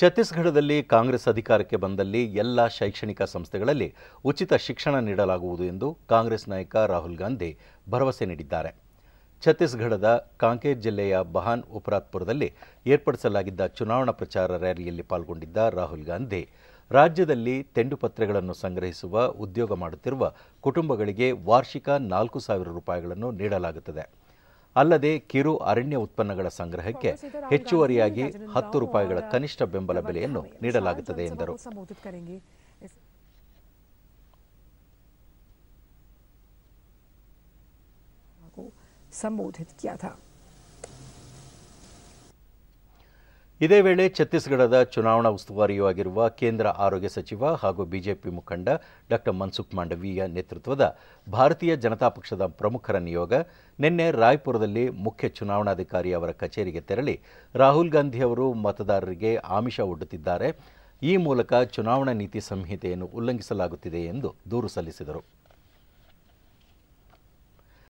ಛತ್ತೀಸ್ಗಢದಲ್ಲಿ ಕಾಂಗ್ರೆಸ್ ಅಧಿಕಾರಕ್ಕೆ ಬಂದಲ್ಲಿ ಎಲ್ಲ ಶೈಕ್ಷಣಿಕ ಸಂಸ್ಥೆಗಳಲ್ಲಿ ಉಚಿತ ಶಿಕ್ಷಣ ನೀಡಲಾಗುವುದು ಎಂದು ಕಾಂಗ್ರೆಸ್ ನಾಯಕ ರಾಹುಲ್ ಗಾಂಧಿ ಭರವಸೆ ನೀಡಿದ್ದಾರೆ ಛತ್ತೀಸ್ಗಢದ ಕಾಂಕೇರ್ ಜಿಲ್ಲೆಯ ಬಹಾನ್ ಉಪರಾತ್ಪುರದಲ್ಲಿ ಏರ್ಪಡಿಸಲಾಗಿದ್ದ ಚುನಾವಣಾ ಪ್ರಚಾರ ರ್ಯಾಲಿಯಲ್ಲಿ ಪಾಲ್ಗೊಂಡಿದ್ದ ರಾಹುಲ್ ಗಾಂಧಿ ರಾಜ್ಯದಲ್ಲಿ ತೆಂಡುಪತ್ರೆಗಳನ್ನು ಸಂಗ್ರಹಿಸುವ ಉದ್ಯೋಗ ಮಾಡುತ್ತಿರುವ ಕುಟುಂಬಗಳಿಗೆ ವಾರ್ಷಿಕ ನಾಲ್ಕು ಸಾವಿರ ರೂಪಾಯಿಗಳನ್ನು ನೀಡಲಾಗುತ್ತದೆ ಅಲ್ಲದೆ ಕಿರು ಅರಣ್ಯ ಉತ್ಪನ್ನಗಳ ಸಂಗ್ರಹಕ್ಕೆ ಹೆಚ್ಚುವರಿಯಾಗಿ ಹತ್ತು ರೂಪಾಯಿಗಳ ಕನಿಷ್ಠ ಬೆಂಬಲ ಬೆಲೆಯನ್ನು ನೀಡಲಾಗುತ್ತದೆ ಎಂದರು ಇದೇ ವೇಳೆ ಛತ್ತೀಸ್ಗಢದ ಚುನಾವಣಾ ಉಸ್ತುವಾರಿಯೂ ಆಗಿರುವ ಕೇಂದ್ರ ಆರೋಗ್ಯ ಸಚಿವ ಹಾಗೂ ಬಿಜೆಪಿ ಮುಖಂಡ ಡಾ ಮನ್ಸುಖ್ ಮಾಂಡವೀಯ ನೇತೃತ್ವದ ಭಾರತೀಯ ಜನತಾ ಪಕ್ಷದ ಪ್ರಮುಖರ ನಿಯೋಗ ನಿನ್ನೆ ರಾಯ್ಪುರದಲ್ಲಿ ಮುಖ್ಯ ಚುನಾವಣಾಧಿಕಾರಿ ಅವರ ಕಚೇರಿಗೆ ತೆರಳಿ ರಾಹುಲ್ ಗಾಂಧಿ ಅವರು ಮತದಾರರಿಗೆ ಆಮಿಷ ಒಡ್ಡುತ್ತಿದ್ದಾರೆ ಈ ಮೂಲಕ ಚುನಾವಣಾ ನೀತಿ ಸಂಹಿತೆಯನ್ನು ಉಲ್ಲಂಘಿಸಲಾಗುತ್ತಿದೆ ಎಂದು ದೂರು ಸಲ್ಲಿಸಿದರು